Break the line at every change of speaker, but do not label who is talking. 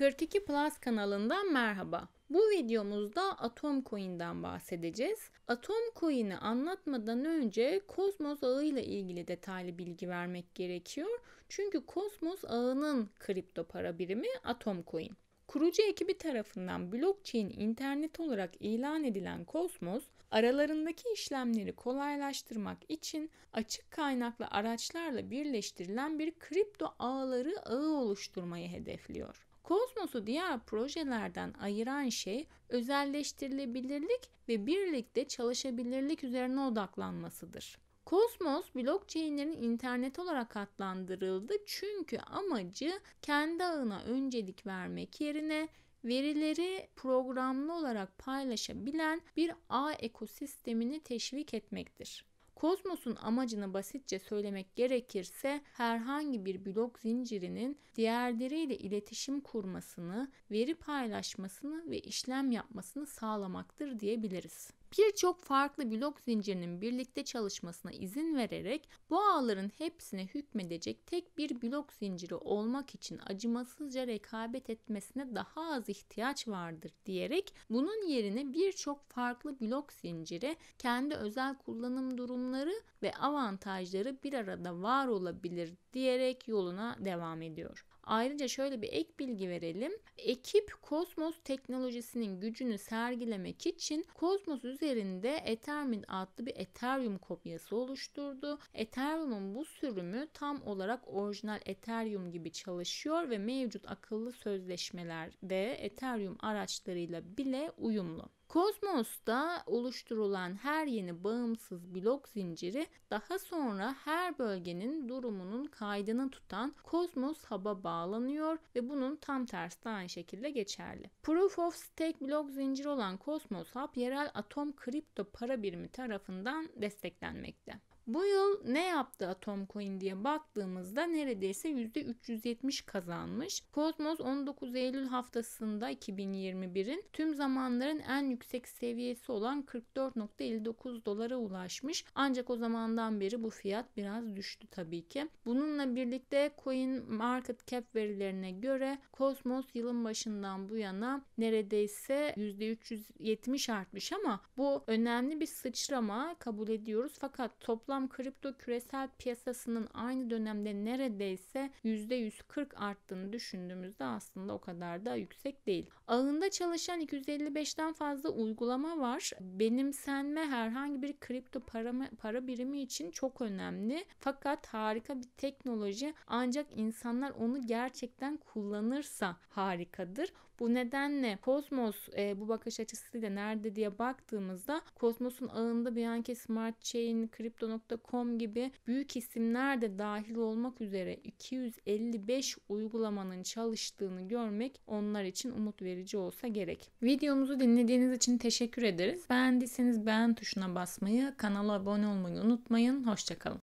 42 Plus kanalından merhaba. Bu videomuzda Atom Coin'den bahsedeceğiz. Atom Coin'i anlatmadan önce Kozmos ağı ile ilgili detaylı bilgi vermek gerekiyor. Çünkü Kozmos ağının kripto para birimi Atom Coin. Kurucu ekibi tarafından blockchain internet olarak ilan edilen Kosmos, aralarındaki işlemleri kolaylaştırmak için açık kaynaklı araçlarla birleştirilen bir kripto ağları ağı oluşturmayı hedefliyor. Kosmos'u diğer projelerden ayıran şey özelleştirilebilirlik ve birlikte çalışabilirlik üzerine odaklanmasıdır. Kosmos blockchain'lerin internet olarak adlandırıldı çünkü amacı kendi ağına öncelik vermek yerine verileri programlı olarak paylaşabilen bir ağ ekosistemini teşvik etmektir. Kozmosun amacını basitçe söylemek gerekirse herhangi bir blok zincirinin diğerleriyle iletişim kurmasını, veri paylaşmasını ve işlem yapmasını sağlamaktır diyebiliriz birçok farklı blok zincirinin birlikte çalışmasına izin vererek bu ağların hepsine hükmedecek tek bir blok zinciri olmak için acımasızca rekabet etmesine daha az ihtiyaç vardır diyerek bunun yerine birçok farklı blok zinciri kendi özel kullanım durumları ve avantajları bir arada var olabilir diyerek yoluna devam ediyor. Ayrıca şöyle bir ek bilgi verelim. Ekip Kosmos teknolojisinin gücünü sergilemek için Kosmos üzerinde Ethermint adlı bir Ethereum kopyası oluşturdu. Ethereum'un bu sürümü tam olarak orijinal Ethereum gibi çalışıyor ve mevcut akıllı sözleşmelerde Ethereum araçlarıyla bile uyumlu. Kozmos'ta oluşturulan her yeni bağımsız blok zinciri daha sonra her her bölgenin durumunun kaydını tutan Cosmos Hub'a bağlanıyor ve bunun tam tersi de aynı şekilde geçerli. Proof of Stake blok zinciri olan Cosmos Hub yerel atom kripto para birimi tarafından desteklenmekte. Bu yıl ne yaptı Atom Coin diye baktığımızda neredeyse %370 kazanmış. Cosmos 19 Eylül haftasında 2021'in tüm zamanların en yüksek seviyesi olan 44.59 dolara ulaşmış. Ancak o zamandan beri bu fiyat biraz düştü tabii ki. Bununla birlikte Coin Market Cap verilerine göre Cosmos yılın başından bu yana neredeyse %370 artmış ama bu önemli bir sıçrama kabul ediyoruz. Fakat toplam toplam kripto küresel piyasasının aynı dönemde neredeyse %140 arttığını düşündüğümüzde aslında o kadar da yüksek değil. Ağında çalışan 255'ten fazla uygulama var. Benimsenme herhangi bir kripto para, para birimi için çok önemli. Fakat harika bir teknoloji ancak insanlar onu gerçekten kullanırsa harikadır. Bu nedenle Kosmos e, bu bakış açısıyla nerede diye baktığımızda Kosmos'un ağında bir anki Smart Chain, Crypto.com Booking.com gibi büyük isimler de dahil olmak üzere 255 uygulamanın çalıştığını görmek onlar için umut verici olsa gerek. Videomuzu dinlediğiniz için teşekkür ederiz. Beğendiyseniz beğen tuşuna basmayı, kanala abone olmayı unutmayın. Hoşçakalın.